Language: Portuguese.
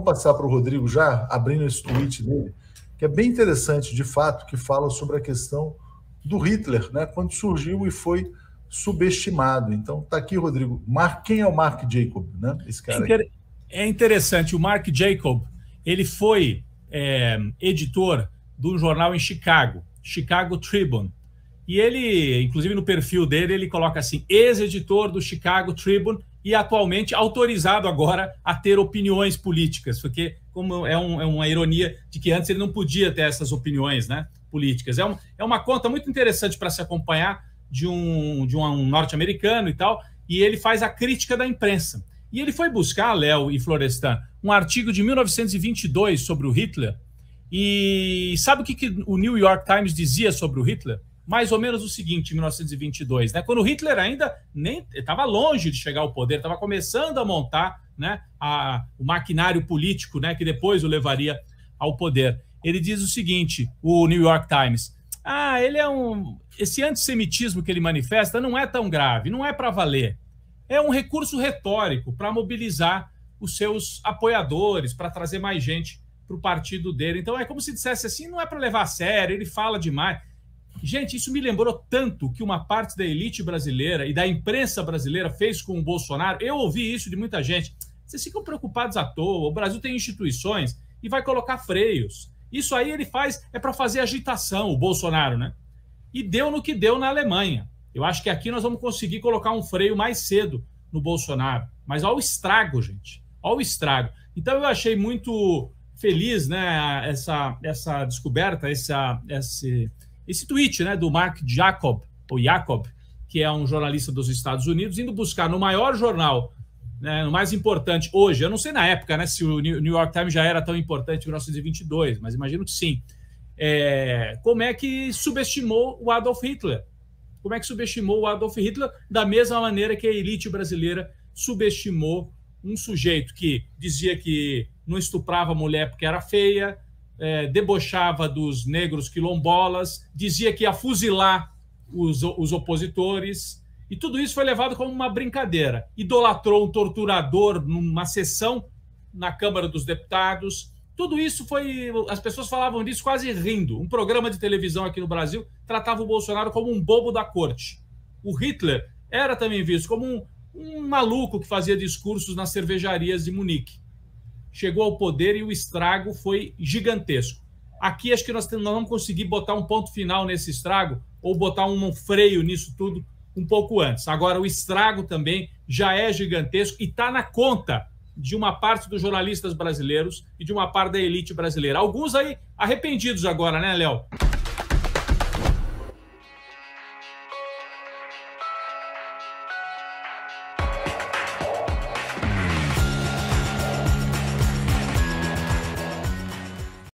vamos passar para o Rodrigo já, abrindo esse tweet dele, que é bem interessante, de fato, que fala sobre a questão do Hitler, né? quando surgiu e foi subestimado. Então, está aqui, Rodrigo. Mar... Quem é o Mark Jacob? Né? Esse cara aí. é interessante. O Mark Jacob ele foi é, editor de um jornal em Chicago, Chicago Tribune. E ele, inclusive no perfil dele, ele coloca assim: ex-editor do Chicago Tribune e atualmente autorizado agora a ter opiniões políticas, porque como é, um, é, uma ironia de que antes ele não podia ter essas opiniões né, políticas. É, um, é uma conta muito interessante para se acompanhar de um, de um, um norte-americano e tal, e ele faz a crítica da imprensa. E ele foi buscar, Léo e Florestan, um artigo de 1922 sobre o Hitler, e sabe o que, que o New York Times dizia sobre o Hitler? mais ou menos o seguinte em 1922, né? Quando Hitler ainda nem estava longe de chegar ao poder, estava começando a montar, né, a, o maquinário político, né, que depois o levaria ao poder. Ele diz o seguinte, o New York Times: "Ah, ele é um esse antissemitismo que ele manifesta não é tão grave, não é para valer. É um recurso retórico para mobilizar os seus apoiadores, para trazer mais gente para o partido dele. Então é como se dissesse assim, não é para levar a sério, ele fala demais. Gente, isso me lembrou tanto que uma parte da elite brasileira e da imprensa brasileira fez com o Bolsonaro. Eu ouvi isso de muita gente. Vocês ficam preocupados à toa. O Brasil tem instituições e vai colocar freios. Isso aí ele faz é para fazer agitação, o Bolsonaro, né? E deu no que deu na Alemanha. Eu acho que aqui nós vamos conseguir colocar um freio mais cedo no Bolsonaro. Mas olha o estrago, gente. Olha o estrago. Então eu achei muito feliz, né, essa, essa descoberta, essa, esse esse tweet né, do Mark Jacob, ou Jacob, que é um jornalista dos Estados Unidos, indo buscar no maior jornal, né, no mais importante hoje, eu não sei na época né, se o New York Times já era tão importante em 1922, mas imagino que sim. É, como é que subestimou o Adolf Hitler? Como é que subestimou o Adolf Hitler da mesma maneira que a elite brasileira subestimou um sujeito que dizia que não estuprava mulher porque era feia, é, debochava dos negros quilombolas, dizia que ia fuzilar os, os opositores, e tudo isso foi levado como uma brincadeira. Idolatrou um torturador numa sessão na Câmara dos Deputados. Tudo isso foi. As pessoas falavam disso quase rindo. Um programa de televisão aqui no Brasil tratava o Bolsonaro como um bobo da corte. O Hitler era também visto como um, um maluco que fazia discursos nas cervejarias de Munique chegou ao poder e o estrago foi gigantesco. Aqui acho que nós vamos conseguir botar um ponto final nesse estrago ou botar um freio nisso tudo um pouco antes. Agora, o estrago também já é gigantesco e está na conta de uma parte dos jornalistas brasileiros e de uma parte da elite brasileira. Alguns aí arrependidos agora, né, Léo?